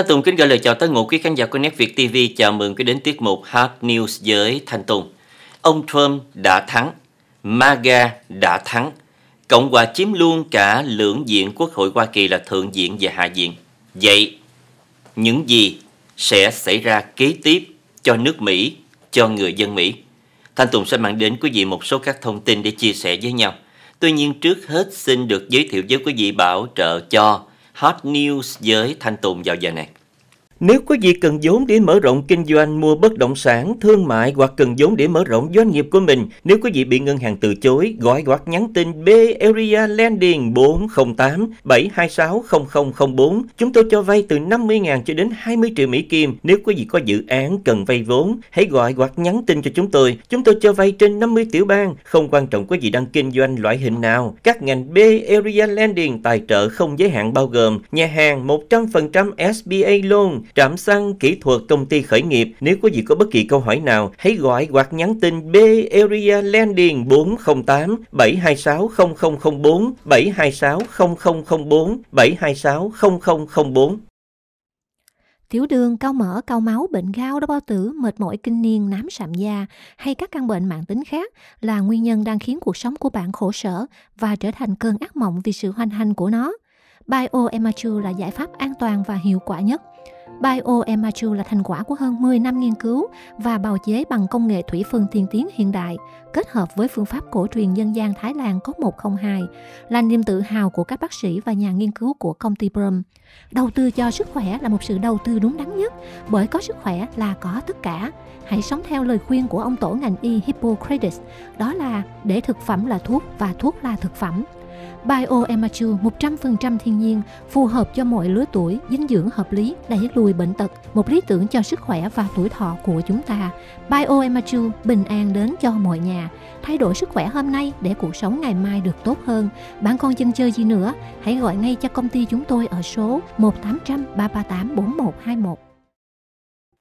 Thanh Tùng kính gửi lời chào tới ngụ quý khán giả của Net Việt TV. Chào mừng quý đến tiết mục Hard News với Thanh Tùng. Ông Trump đã thắng, MAGA đã thắng, Cộng hòa chiếm luôn cả lưỡng diện Quốc hội Hoa Kỳ là Thượng viện và Hạ viện. Vậy, những gì sẽ xảy ra kế tiếp cho nước Mỹ, cho người dân Mỹ? Thanh Tùng sẽ mang đến quý vị một số các thông tin để chia sẻ với nhau. Tuy nhiên trước hết xin được giới thiệu với quý vị bảo trợ cho Hot News với Thanh Tùng vào giờ này. Nếu quý vị cần vốn để mở rộng kinh doanh, mua bất động sản, thương mại hoặc cần vốn để mở rộng doanh nghiệp của mình, nếu quý vị bị ngân hàng từ chối, gọi hoặc nhắn tin B Area Lending 408 726 0004. Chúng tôi cho vay từ 50.000 cho đến 20 triệu Mỹ Kim. Nếu quý vị có dự án cần vay vốn, hãy gọi hoặc nhắn tin cho chúng tôi. Chúng tôi cho vay trên 50 tiểu bang, không quan trọng quý vị đang kinh doanh loại hình nào. Các ngành B Area Lending tài trợ không giới hạn bao gồm nhà hàng 100% SBA loan, trạm xăng kỹ thuật công ty khởi nghiệp. Nếu có gì có bất kỳ câu hỏi nào, hãy gọi hoặc nhắn tin B Area Landing 408 726 0004 726 0004 726 0004. Tiểu đường, cao mỡ, cao máu, bệnh gao, đo bao tử, mệt mỏi kinh niên, nám sạm da hay các căn bệnh mạng tính khác là nguyên nhân đang khiến cuộc sống của bạn khổ sở và trở thành cơn ác mộng vì sự hoành hành của nó. Bioemature là giải pháp an toàn và hiệu quả nhất – BioEMACHU là thành quả của hơn 10 năm nghiên cứu và bào chế bằng công nghệ thủy phân tiên tiến hiện đại, kết hợp với phương pháp cổ truyền dân gian Thái Lan có 102, là niềm tự hào của các bác sĩ và nhà nghiên cứu của công ty Brum. Đầu tư cho sức khỏe là một sự đầu tư đúng đắn nhất, bởi có sức khỏe là có tất cả. Hãy sống theo lời khuyên của ông tổ ngành y Hippocrates, đó là để thực phẩm là thuốc và thuốc là thực phẩm. Bio Emmature 100% thiên nhiên, phù hợp cho mọi lứa tuổi, dinh dưỡng hợp lý, đẩy lùi bệnh tật, một lý tưởng cho sức khỏe và tuổi thọ của chúng ta. Bio Emmature bình an đến cho mọi nhà. Thay đổi sức khỏe hôm nay để cuộc sống ngày mai được tốt hơn. Bạn còn chân chơi gì nữa? Hãy gọi ngay cho công ty chúng tôi ở số 1800 338 4121.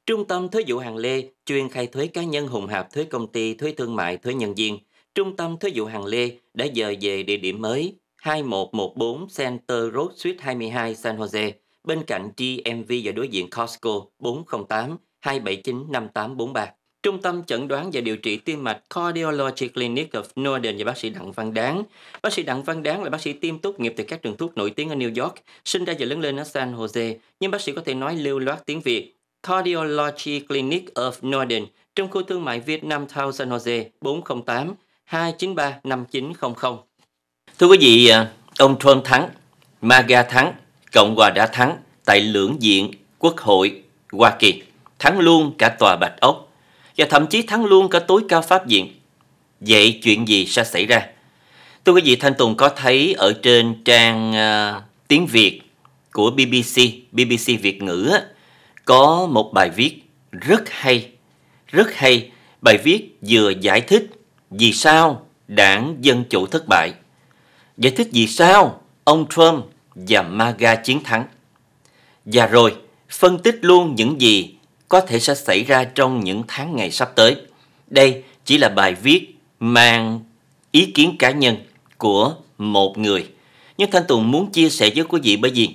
Trung tâm Thuế vụ Hàng Lê chuyên khai thuế cá nhân hùng hạp thuế công ty, thuế thương mại, thuế nhân viên. Trung tâm Thuế vụ Hàng Lê đã dời về địa điểm mới 2114 Center Road Suite 22 San Jose, bên cạnh DMV và đối diện Costco 408 279 5843. Trung tâm chẩn đoán và điều trị tim mạch Cardiology Clinic of Northern và bác sĩ Đặng Văn Đáng. Bác sĩ Đặng Văn Đáng là bác sĩ tim tốt nghiệp từ các trường thuốc nổi tiếng ở New York, sinh ra và lớn lên ở San Jose, nhưng bác sĩ có thể nói lưu loát tiếng Việt. Cardiology Clinic of Northern trong khu thương mại Việt Nam Town San Jose 408 293 5900. Thưa quý vị, à, ông Trump thắng, MAGA thắng, Cộng hòa đã thắng tại lưỡng viện Quốc hội Hoa Kỳ, thắng luôn cả tòa Bạch Ốc và thậm chí thắng luôn cả tối cao pháp viện. Vậy chuyện gì sẽ xảy ra? Thưa quý vị, Thanh Tùng có thấy ở trên trang uh, tiếng Việt của BBC, BBC Việt ngữ có một bài viết rất hay, rất hay. Bài viết vừa giải thích vì sao đảng Dân Chủ thất bại Giải thích vì sao ông Trump và MAGA chiến thắng. Và rồi, phân tích luôn những gì có thể sẽ xảy ra trong những tháng ngày sắp tới. Đây chỉ là bài viết mang ý kiến cá nhân của một người. Nhưng Thanh Tùng muốn chia sẻ với quý vị bởi vì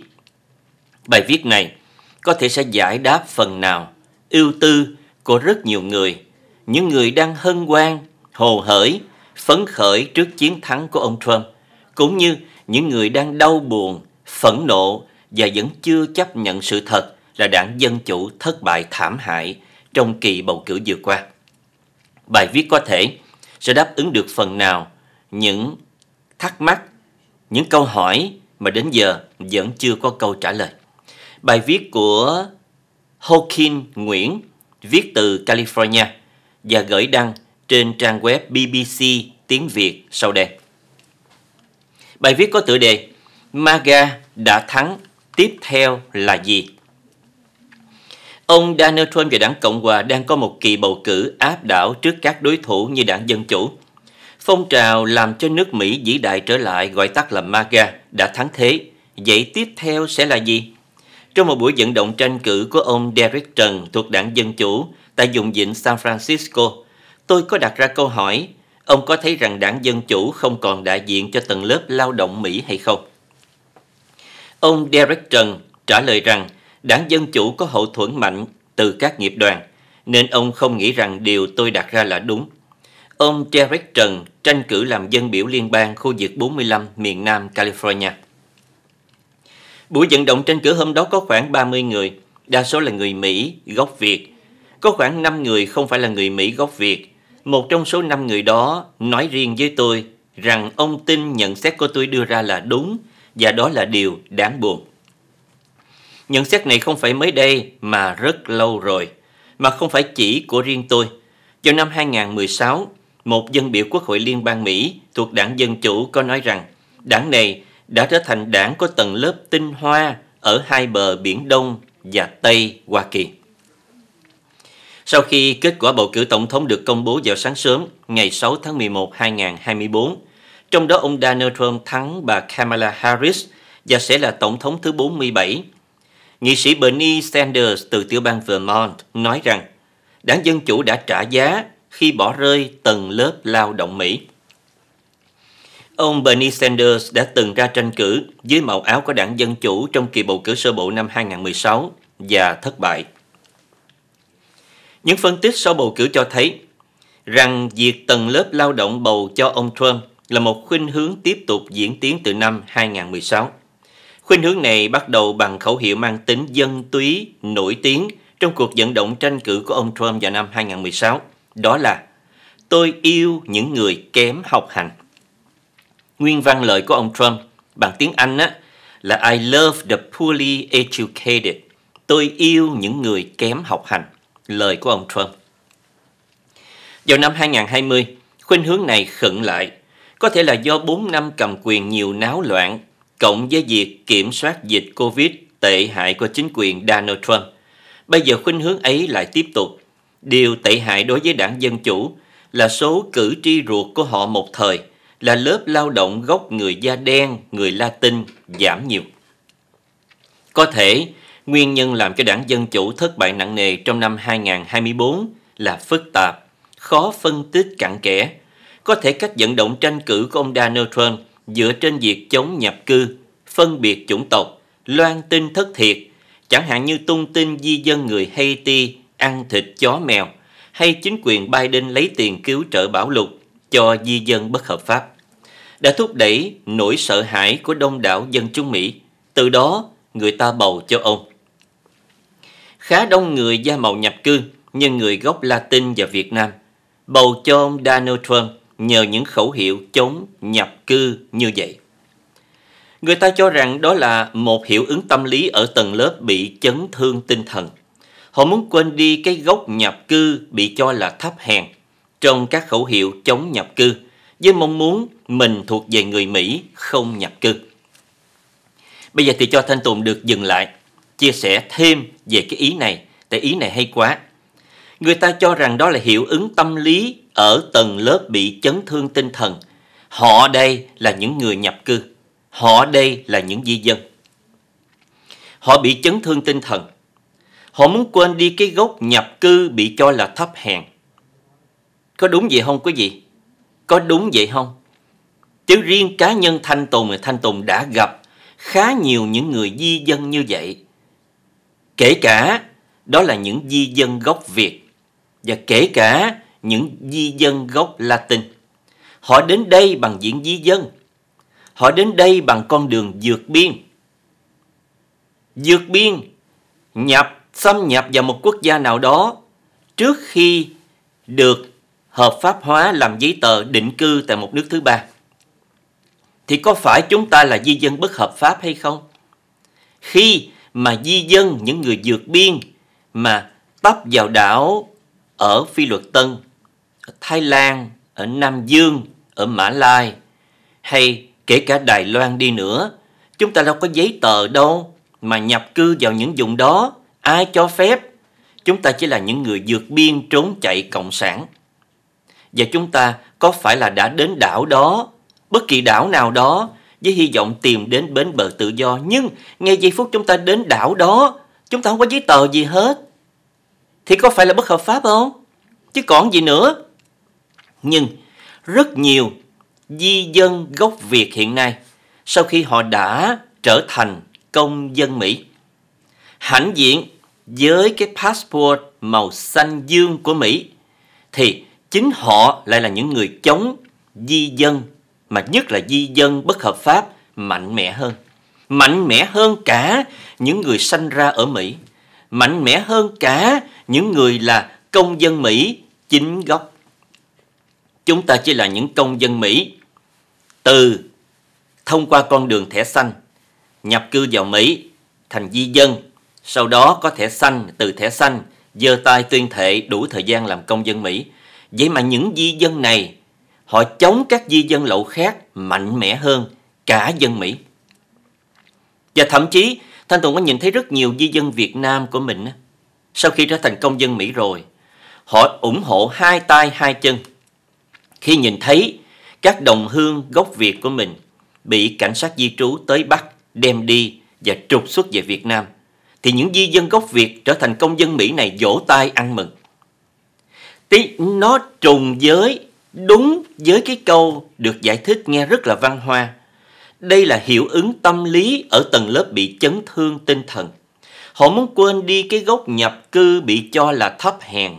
bài viết này có thể sẽ giải đáp phần nào ưu tư của rất nhiều người, những người đang hân hoan, hồ hởi, phấn khởi trước chiến thắng của ông Trump cũng như những người đang đau buồn, phẫn nộ và vẫn chưa chấp nhận sự thật là đảng Dân Chủ thất bại thảm hại trong kỳ bầu cử vừa qua. Bài viết có thể sẽ đáp ứng được phần nào những thắc mắc, những câu hỏi mà đến giờ vẫn chưa có câu trả lời. Bài viết của Hawking Nguyễn viết từ California và gửi đăng trên trang web BBC tiếng Việt sau đây. Bài viết có tựa đề MAGA đã thắng, tiếp theo là gì? Ông Donald Trump và đảng Cộng hòa đang có một kỳ bầu cử áp đảo trước các đối thủ như đảng Dân Chủ. Phong trào làm cho nước Mỹ vĩ đại trở lại gọi tắt là MAGA đã thắng thế. Vậy tiếp theo sẽ là gì? Trong một buổi vận động tranh cử của ông Derek Trần thuộc đảng Dân Chủ tại vùng vịnh San Francisco, tôi có đặt ra câu hỏi ông có thấy rằng đảng Dân Chủ không còn đại diện cho tầng lớp lao động Mỹ hay không? Ông Derek Trần trả lời rằng đảng Dân Chủ có hậu thuẫn mạnh từ các nghiệp đoàn, nên ông không nghĩ rằng điều tôi đặt ra là đúng. Ông Derek Trần tranh cử làm dân biểu liên bang khu vực 45 miền Nam California. Buổi vận động tranh cử hôm đó có khoảng 30 người, đa số là người Mỹ, gốc Việt. Có khoảng 5 người không phải là người Mỹ gốc Việt, một trong số năm người đó nói riêng với tôi rằng ông tin nhận xét của tôi đưa ra là đúng và đó là điều đáng buồn. Nhận xét này không phải mới đây mà rất lâu rồi, mà không phải chỉ của riêng tôi. Vào năm 2016, một dân biểu Quốc hội Liên bang Mỹ thuộc đảng Dân Chủ có nói rằng đảng này đã trở thành đảng có tầng lớp tinh hoa ở hai bờ Biển Đông và Tây Hoa Kỳ. Sau khi kết quả bầu cử tổng thống được công bố vào sáng sớm ngày 6 tháng 11 2024, trong đó ông Donald Trump thắng bà Kamala Harris và sẽ là tổng thống thứ 47. Nghị sĩ Bernie Sanders từ tiểu bang Vermont nói rằng đảng Dân Chủ đã trả giá khi bỏ rơi tầng lớp lao động Mỹ. Ông Bernie Sanders đã từng ra tranh cử dưới màu áo của đảng Dân Chủ trong kỳ bầu cử sơ bộ năm 2016 và thất bại. Những phân tích sau bầu cử cho thấy rằng việc tầng lớp lao động bầu cho ông Trump là một khuynh hướng tiếp tục diễn tiến từ năm 2016. Khuynh hướng này bắt đầu bằng khẩu hiệu mang tính dân túy nổi tiếng trong cuộc vận động tranh cử của ông Trump vào năm 2016, đó là Tôi yêu những người kém học hành. Nguyên văn lời của ông Trump bằng tiếng Anh á, là I love the poorly educated. Tôi yêu những người kém học hành lời của ông Trump. Vào năm 2020, khuynh hướng này khẩn lại, có thể là do 4 năm cầm quyền nhiều náo loạn, cộng với việc kiểm soát dịch Covid tệ hại của chính quyền Donald Trump. Bây giờ khuynh hướng ấy lại tiếp tục. Điều tệ hại đối với đảng Dân Chủ là số cử tri ruột của họ một thời là lớp lao động gốc người da đen, người Latin giảm nhiều. Có thể nguyên nhân làm cho đảng Dân Chủ thất bại nặng nề trong năm 2024 là phức tạp, khó phân tích cặn kẽ. Có thể cách vận động tranh cử của ông Donald Trump dựa trên việc chống nhập cư, phân biệt chủng tộc, loan tin thất thiệt, chẳng hạn như tung tin di dân người Haiti ăn thịt chó mèo, hay chính quyền Biden lấy tiền cứu trợ bão lụt cho di dân bất hợp pháp đã thúc đẩy nỗi sợ hãi của đông đảo dân chúng Mỹ. Từ đó, người ta bầu cho ông khá đông người da màu nhập cư như người gốc Latin và Việt Nam bầu cho ông Donald Trump nhờ những khẩu hiệu chống nhập cư như vậy. Người ta cho rằng đó là một hiệu ứng tâm lý ở tầng lớp bị chấn thương tinh thần. Họ muốn quên đi cái gốc nhập cư bị cho là thấp hèn trong các khẩu hiệu chống nhập cư với mong muốn mình thuộc về người Mỹ không nhập cư. Bây giờ thì cho Thanh Tùng được dừng lại chia sẻ thêm về cái ý này, tại ý này hay quá. Người ta cho rằng đó là hiệu ứng tâm lý ở tầng lớp bị chấn thương tinh thần. Họ đây là những người nhập cư, họ đây là những di dân. Họ bị chấn thương tinh thần. Họ muốn quên đi cái gốc nhập cư bị cho là thấp hèn. Có đúng vậy không quý vị? Có đúng vậy không? Chứ riêng cá nhân Thanh Tùng, thì Thanh Tùng đã gặp khá nhiều những người di dân như vậy Kể cả đó là những di dân gốc Việt và kể cả những di dân gốc Latin. Họ đến đây bằng diễn di dân. Họ đến đây bằng con đường vượt biên. Vượt biên, nhập, xâm nhập vào một quốc gia nào đó trước khi được hợp pháp hóa làm giấy tờ định cư tại một nước thứ ba. Thì có phải chúng ta là di dân bất hợp pháp hay không? Khi mà di dân những người vượt biên mà tấp vào đảo ở Phi Luật Tân, ở Thái Lan, ở Nam Dương, ở Mã Lai hay kể cả Đài Loan đi nữa, chúng ta đâu có giấy tờ đâu mà nhập cư vào những vùng đó, ai cho phép? Chúng ta chỉ là những người vượt biên trốn chạy cộng sản. Và chúng ta có phải là đã đến đảo đó, bất kỳ đảo nào đó với hy vọng tìm đến bến bờ tự do. Nhưng ngay giây phút chúng ta đến đảo đó, chúng ta không có giấy tờ gì hết. Thì có phải là bất hợp pháp không? Chứ còn gì nữa. Nhưng rất nhiều di dân gốc Việt hiện nay, sau khi họ đã trở thành công dân Mỹ, hãnh diện với cái passport màu xanh dương của Mỹ, thì chính họ lại là những người chống di dân mà nhất là di dân bất hợp pháp mạnh mẽ hơn. Mạnh mẽ hơn cả những người sanh ra ở Mỹ. Mạnh mẽ hơn cả những người là công dân Mỹ chính gốc. Chúng ta chỉ là những công dân Mỹ từ thông qua con đường thẻ xanh nhập cư vào Mỹ thành di dân, sau đó có thẻ xanh từ thẻ xanh giơ tay tuyên thệ đủ thời gian làm công dân Mỹ. Vậy mà những di dân này họ chống các di dân lậu khác mạnh mẽ hơn cả dân Mỹ. Và thậm chí, Thanh Tùng có nhìn thấy rất nhiều di dân Việt Nam của mình sau khi trở thành công dân Mỹ rồi. Họ ủng hộ hai tay hai chân khi nhìn thấy các đồng hương gốc Việt của mình bị cảnh sát di trú tới bắt, đem đi và trục xuất về Việt Nam, thì những di dân gốc Việt trở thành công dân Mỹ này vỗ tay ăn mừng. Tí, nó trùng với đúng với cái câu được giải thích nghe rất là văn hoa. Đây là hiệu ứng tâm lý ở tầng lớp bị chấn thương tinh thần. Họ muốn quên đi cái gốc nhập cư bị cho là thấp hèn.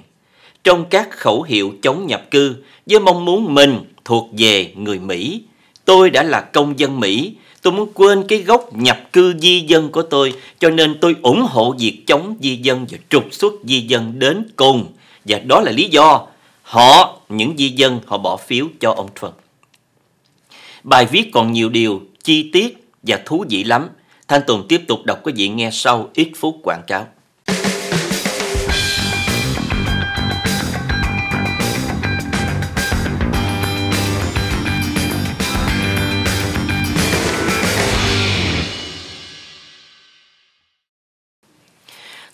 Trong các khẩu hiệu chống nhập cư với mong muốn mình thuộc về người Mỹ. Tôi đã là công dân Mỹ, tôi muốn quên cái gốc nhập cư di dân của tôi cho nên tôi ủng hộ việc chống di dân và trục xuất di dân đến cùng. Và đó là lý do Họ, những di dân, họ bỏ phiếu cho ông Trump. Bài viết còn nhiều điều chi tiết và thú vị lắm. Thanh Tùng tiếp tục đọc quý vị nghe sau ít phút quảng cáo.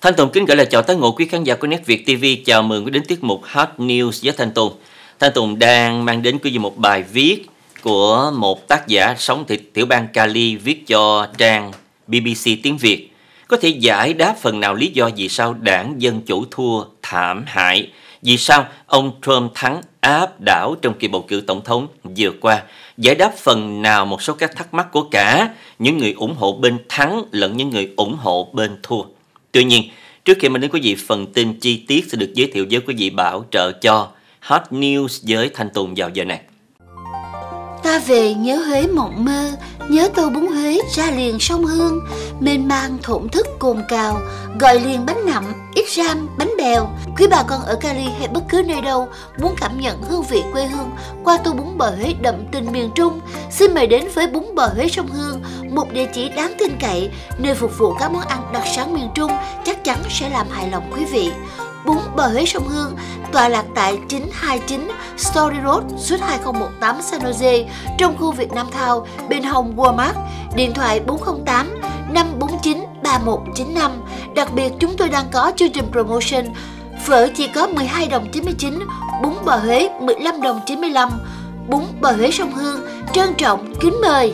Thanh Tùng kính gửi lời chào tới ngộ quý khán giả của Nét Việt TV. Chào mừng đến tiết mục Hot News với Thanh Tùng. Thanh Tùng đang mang đến quý vị một bài viết của một tác giả sống tại tiểu bang Cali viết cho trang BBC tiếng Việt. Có thể giải đáp phần nào lý do vì sao đảng Dân Chủ thua thảm hại, vì sao ông Trump thắng áp đảo trong kỳ bầu cử tổng thống vừa qua, giải đáp phần nào một số các thắc mắc của cả những người ủng hộ bên thắng lẫn những người ủng hộ bên thua. Tuy nhiên, trước khi mình đến quý vị phần tin chi tiết sẽ được giới thiệu với quý vị bảo trợ cho Hot News với Thanh Tùng vào giờ này. Ta về nhớ Huế mộng mơ Nhớ tô bún Huế ra liền sông Hương Mênh mang thổn thức cồn cào Gọi liền bánh nậm, ít ram, bánh bèo Quý bà con ở Cali hay bất cứ nơi đâu Muốn cảm nhận hương vị quê hương Qua tô bún bò Huế đậm tình miền Trung Xin mời đến với bún bò Huế sông Hương Một địa chỉ đáng tin cậy Nơi phục vụ các món ăn đặc sản miền Trung Chắc chắn sẽ làm hài lòng quý vị bún bò Huế sông Hương tọa lạc tại 929 Story Road, số 2018 San Jose trong khu Việt Nam Thao bên hồng Walmart, điện thoại 408 549 3195. Đặc biệt chúng tôi đang có chương trình promotion phở chỉ có 12 đồng 99, bún bò Huế 15 đồng 95, bún bò Huế sông Hương trân trọng kính mời.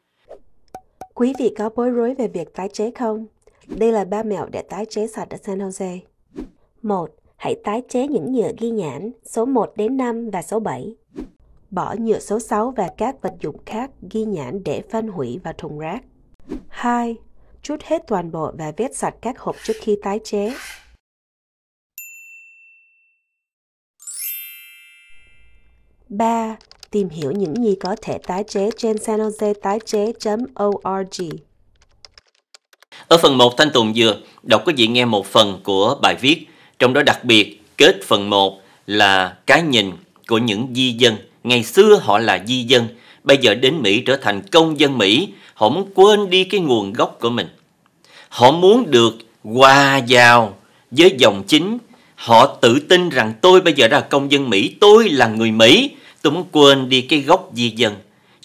Quý vị có bối rối về việc tái chế không? Đây là ba mẹo để tái chế sạch ở San Jose. 1. Hãy tái chế những nhựa ghi nhãn số 1 đến 5 và số 7. Bỏ nhựa số 6 và các vật dụng khác ghi nhãn để phân hủy vào thùng rác. 2. Chút hết toàn bộ và vết sạch các hộp trước khi tái chế. 3 tìm hiểu những gì có thể tái chế trên sanjosetaiche.org. Ở phần 1 Thanh Tùng Dừa, đọc quý vị nghe một phần của bài viết, trong đó đặc biệt kết phần 1 là cái nhìn của những di dân. Ngày xưa họ là di dân, bây giờ đến Mỹ trở thành công dân Mỹ, họ muốn quên đi cái nguồn gốc của mình. Họ muốn được hòa vào với dòng chính, họ tự tin rằng tôi bây giờ đã là công dân Mỹ, tôi là người Mỹ, túng quên đi cái gốc di dân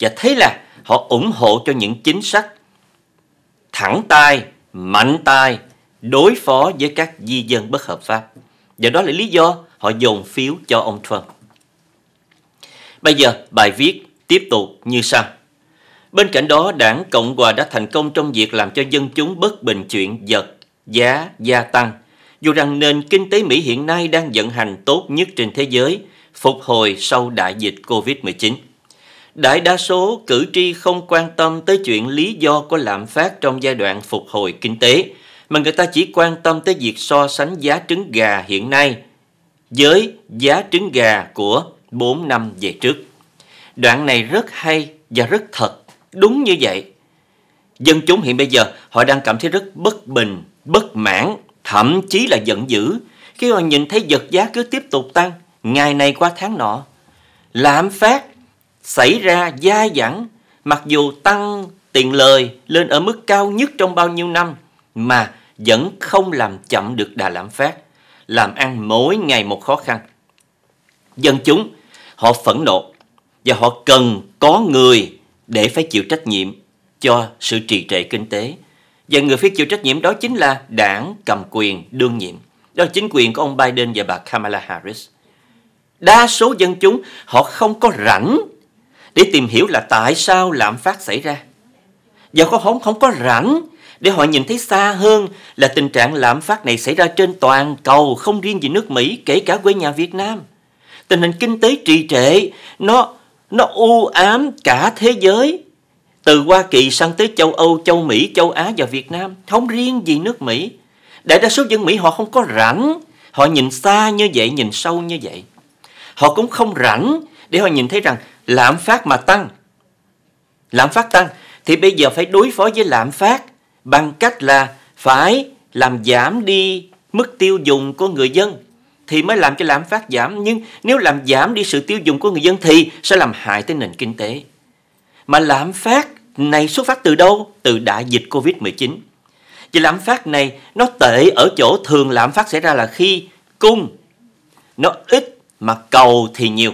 và thế là họ ủng hộ cho những chính sách thẳng tay, mạnh tay đối phó với các di dân bất hợp pháp. Và đó là lý do họ dồn phiếu cho ông Trump. Bây giờ bài viết tiếp tục như sau. Bên cạnh đó, đảng Cộng Hòa đã thành công trong việc làm cho dân chúng bất bình chuyện giật, giá gia tăng. Dù rằng nền kinh tế Mỹ hiện nay đang vận hành tốt nhất trên thế giới, phục hồi sau đại dịch COVID-19. Đại đa số cử tri không quan tâm tới chuyện lý do của lạm phát trong giai đoạn phục hồi kinh tế, mà người ta chỉ quan tâm tới việc so sánh giá trứng gà hiện nay với giá trứng gà của 4 năm về trước. Đoạn này rất hay và rất thật, đúng như vậy. Dân chúng hiện bây giờ họ đang cảm thấy rất bất bình, bất mãn, thậm chí là giận dữ khi họ nhìn thấy vật giá cứ tiếp tục tăng ngày này qua tháng nọ. Lạm phát xảy ra dai dẳng, mặc dù tăng tiền lời lên ở mức cao nhất trong bao nhiêu năm mà vẫn không làm chậm được đà lạm phát, làm ăn mỗi ngày một khó khăn. Dân chúng, họ phẫn nộ và họ cần có người để phải chịu trách nhiệm cho sự trì trệ kinh tế. Và người phải chịu trách nhiệm đó chính là đảng cầm quyền đương nhiệm. Đó là chính quyền của ông Biden và bà Kamala Harris. Đa số dân chúng họ không có rảnh để tìm hiểu là tại sao lạm phát xảy ra. Và họ không, không có rảnh để họ nhìn thấy xa hơn là tình trạng lạm phát này xảy ra trên toàn cầu, không riêng gì nước Mỹ, kể cả quê nhà Việt Nam. Tình hình kinh tế trì trệ, nó nó u ám cả thế giới, từ Hoa Kỳ sang tới châu Âu, châu Mỹ, châu Á và Việt Nam, không riêng gì nước Mỹ. Đại đa số dân Mỹ họ không có rảnh, họ nhìn xa như vậy, nhìn sâu như vậy họ cũng không rảnh để họ nhìn thấy rằng lạm phát mà tăng lạm phát tăng thì bây giờ phải đối phó với lạm phát bằng cách là phải làm giảm đi mức tiêu dùng của người dân thì mới làm cho lạm phát giảm nhưng nếu làm giảm đi sự tiêu dùng của người dân thì sẽ làm hại tới nền kinh tế mà lạm phát này xuất phát từ đâu từ đại dịch covid 19 và lạm phát này nó tệ ở chỗ thường lạm phát xảy ra là khi cung nó ít mà cầu thì nhiều.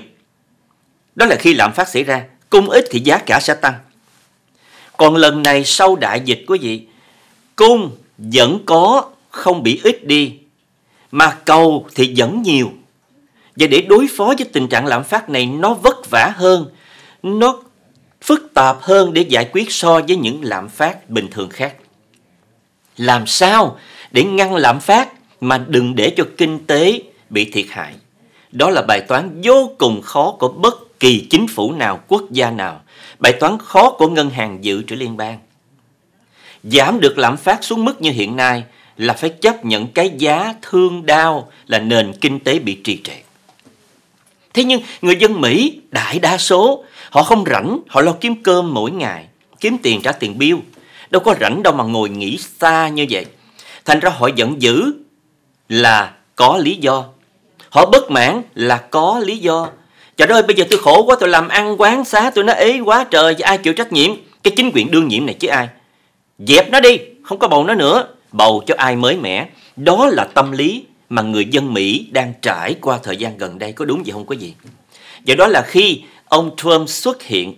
Đó là khi lạm phát xảy ra, cung ít thì giá cả sẽ tăng. Còn lần này sau đại dịch quý vị, cung vẫn có không bị ít đi, mà cầu thì vẫn nhiều. Và để đối phó với tình trạng lạm phát này nó vất vả hơn, nó phức tạp hơn để giải quyết so với những lạm phát bình thường khác. Làm sao để ngăn lạm phát mà đừng để cho kinh tế bị thiệt hại? Đó là bài toán vô cùng khó của bất kỳ chính phủ nào, quốc gia nào. Bài toán khó của ngân hàng dự trữ liên bang. Giảm được lạm phát xuống mức như hiện nay là phải chấp nhận cái giá thương đau là nền kinh tế bị trì trệ. Thế nhưng người dân Mỹ đại đa số họ không rảnh, họ lo kiếm cơm mỗi ngày, kiếm tiền trả tiền bill. Đâu có rảnh đâu mà ngồi nghỉ xa như vậy. Thành ra họ giận dữ là có lý do Họ bất mãn là có lý do. Trời ơi, bây giờ tôi khổ quá, tôi làm ăn quán xá, tôi nó ế quá trời, ai chịu trách nhiệm? Cái chính quyền đương nhiệm này chứ ai? Dẹp nó đi, không có bầu nó nữa. Bầu cho ai mới mẻ. Đó là tâm lý mà người dân Mỹ đang trải qua thời gian gần đây. Có đúng vậy không có gì. Vậy đó là khi ông Trump xuất hiện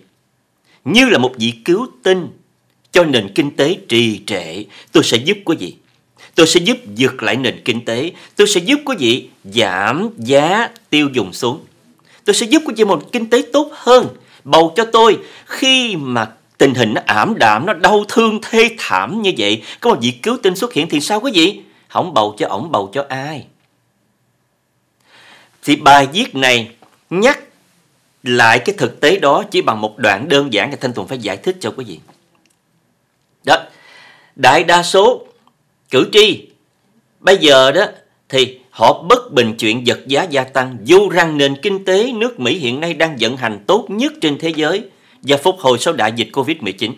như là một vị cứu tinh cho nền kinh tế trì trệ. Tôi sẽ giúp quý vị. Tôi sẽ giúp vượt lại nền kinh tế. Tôi sẽ giúp quý vị giảm giá tiêu dùng xuống. Tôi sẽ giúp quý vị một kinh tế tốt hơn. Bầu cho tôi khi mà tình hình nó ảm đạm, nó đau thương thê thảm như vậy. Có một vị cứu tinh xuất hiện thì sao quý vị? Không bầu cho ổng bầu cho ai? Thì bài viết này nhắc lại cái thực tế đó chỉ bằng một đoạn đơn giản thì Thanh Tùng phải giải thích cho quý vị. Đó. Đại đa số cử tri bây giờ đó thì họ bất bình chuyện giật giá gia tăng dù rằng nền kinh tế nước Mỹ hiện nay đang vận hành tốt nhất trên thế giới và phục hồi sau đại dịch Covid-19.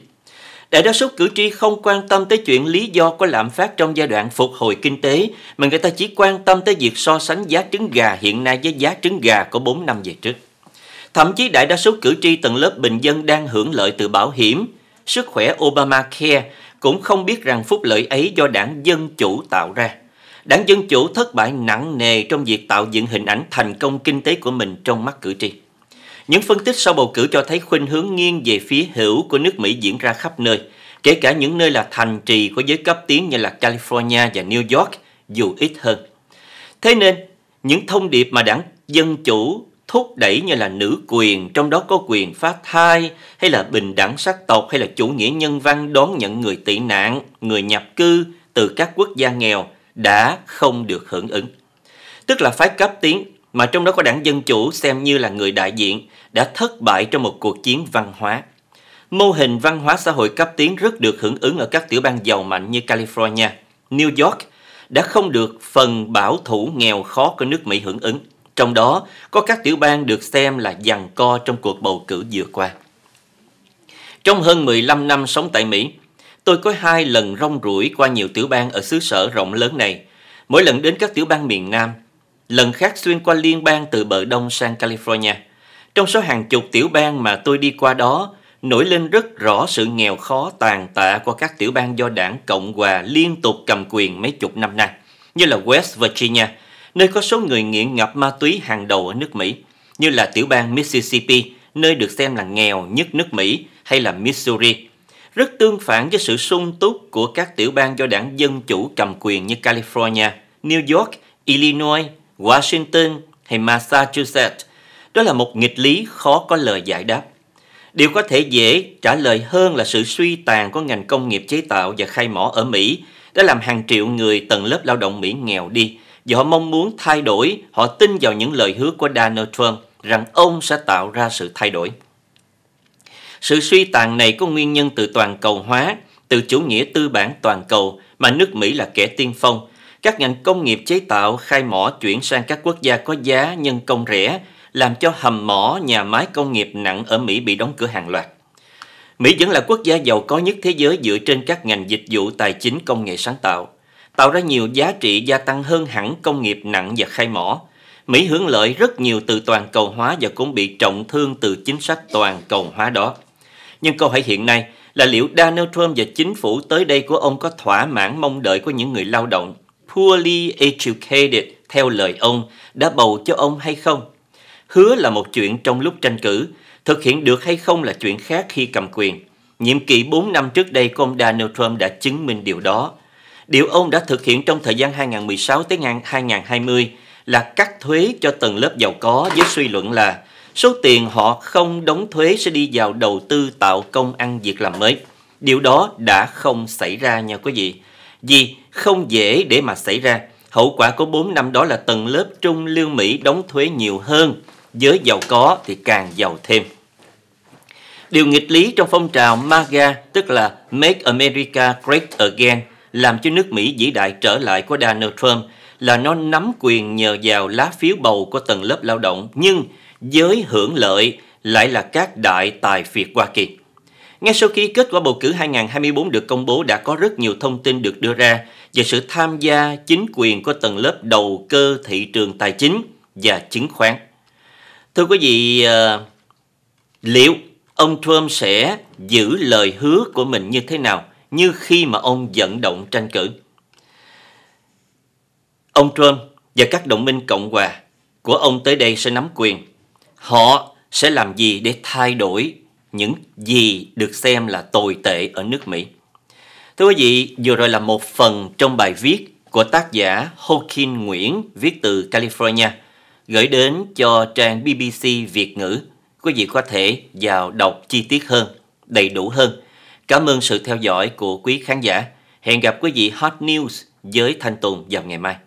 Đại đa số cử tri không quan tâm tới chuyện lý do của lạm phát trong giai đoạn phục hồi kinh tế, mà người ta chỉ quan tâm tới việc so sánh giá trứng gà hiện nay với giá trứng gà của 4 năm về trước. Thậm chí đại đa số cử tri tầng lớp bình dân đang hưởng lợi từ bảo hiểm, sức khỏe Obamacare cũng không biết rằng phúc lợi ấy do đảng Dân Chủ tạo ra. Đảng Dân Chủ thất bại nặng nề trong việc tạo dựng hình ảnh thành công kinh tế của mình trong mắt cử tri. Những phân tích sau bầu cử cho thấy khuynh hướng nghiêng về phía hữu của nước Mỹ diễn ra khắp nơi, kể cả những nơi là thành trì của giới cấp tiến như là California và New York, dù ít hơn. Thế nên, những thông điệp mà đảng Dân Chủ thúc đẩy như là nữ quyền, trong đó có quyền phá thai, hay là bình đẳng sắc tộc, hay là chủ nghĩa nhân văn đón nhận người tị nạn, người nhập cư từ các quốc gia nghèo đã không được hưởng ứng. Tức là phái cấp tiến mà trong đó có đảng Dân Chủ xem như là người đại diện đã thất bại trong một cuộc chiến văn hóa. Mô hình văn hóa xã hội cấp tiến rất được hưởng ứng ở các tiểu bang giàu mạnh như California, New York, đã không được phần bảo thủ nghèo khó của nước Mỹ hưởng ứng. Trong đó có các tiểu bang được xem là giằng co trong cuộc bầu cử vừa qua. Trong hơn 15 năm sống tại Mỹ, tôi có hai lần rong ruổi qua nhiều tiểu bang ở xứ sở rộng lớn này. Mỗi lần đến các tiểu bang miền Nam, lần khác xuyên qua liên bang từ bờ đông sang California. Trong số hàng chục tiểu bang mà tôi đi qua đó, nổi lên rất rõ sự nghèo khó tàn tạ của các tiểu bang do đảng Cộng Hòa liên tục cầm quyền mấy chục năm nay, như là West Virginia – nơi có số người nghiện ngập ma túy hàng đầu ở nước Mỹ, như là tiểu bang Mississippi, nơi được xem là nghèo nhất nước Mỹ, hay là Missouri. Rất tương phản với sự sung túc của các tiểu bang do đảng Dân Chủ cầm quyền như California, New York, Illinois, Washington hay Massachusetts. Đó là một nghịch lý khó có lời giải đáp. Điều có thể dễ trả lời hơn là sự suy tàn của ngành công nghiệp chế tạo và khai mỏ ở Mỹ đã làm hàng triệu người tầng lớp lao động Mỹ nghèo đi, và họ mong muốn thay đổi, họ tin vào những lời hứa của Donald Trump rằng ông sẽ tạo ra sự thay đổi. Sự suy tàn này có nguyên nhân từ toàn cầu hóa, từ chủ nghĩa tư bản toàn cầu mà nước Mỹ là kẻ tiên phong. Các ngành công nghiệp chế tạo, khai mỏ chuyển sang các quốc gia có giá nhân công rẻ, làm cho hầm mỏ, nhà máy công nghiệp nặng ở Mỹ bị đóng cửa hàng loạt. Mỹ vẫn là quốc gia giàu có nhất thế giới dựa trên các ngành dịch vụ tài chính công nghệ sáng tạo tạo ra nhiều giá trị gia tăng hơn hẳn công nghiệp nặng và khai mỏ. Mỹ hưởng lợi rất nhiều từ toàn cầu hóa và cũng bị trọng thương từ chính sách toàn cầu hóa đó. Nhưng câu hỏi hiện nay là liệu Donald Trump và chính phủ tới đây của ông có thỏa mãn mong đợi của những người lao động poorly educated theo lời ông đã bầu cho ông hay không? Hứa là một chuyện trong lúc tranh cử, thực hiện được hay không là chuyện khác khi cầm quyền. Nhiệm kỳ 4 năm trước đây của ông Donald Trump đã chứng minh điều đó. Điều ông đã thực hiện trong thời gian 2016 tới 2020 là cắt thuế cho tầng lớp giàu có với suy luận là số tiền họ không đóng thuế sẽ đi vào đầu tư tạo công ăn việc làm mới. Điều đó đã không xảy ra nha quý vị. Vì không dễ để mà xảy ra. Hậu quả của 4 năm đó là tầng lớp trung lưu Mỹ đóng thuế nhiều hơn, giới giàu có thì càng giàu thêm. Điều nghịch lý trong phong trào MAGA, tức là Make America Great Again – làm cho nước Mỹ vĩ đại trở lại của Donald Trump là nó nắm quyền nhờ vào lá phiếu bầu của tầng lớp lao động, nhưng giới hưởng lợi lại là các đại tài phiệt Hoa Kỳ. Ngay sau khi kết quả bầu cử 2024 được công bố đã có rất nhiều thông tin được đưa ra về sự tham gia chính quyền của tầng lớp đầu cơ thị trường tài chính và chứng khoán. Thưa quý vị, ờ, liệu ông Trump sẽ giữ lời hứa của mình như thế nào? như khi mà ông vận động tranh cử. Ông Trump và các đồng minh Cộng hòa của ông tới đây sẽ nắm quyền. Họ sẽ làm gì để thay đổi những gì được xem là tồi tệ ở nước Mỹ? Thưa quý vị, vừa rồi là một phần trong bài viết của tác giả Hawking Nguyễn viết từ California gửi đến cho trang BBC Việt ngữ. Quý vị có thể vào đọc chi tiết hơn, đầy đủ hơn Cảm ơn sự theo dõi của quý khán giả. Hẹn gặp quý vị Hot News với Thanh Tùng vào ngày mai.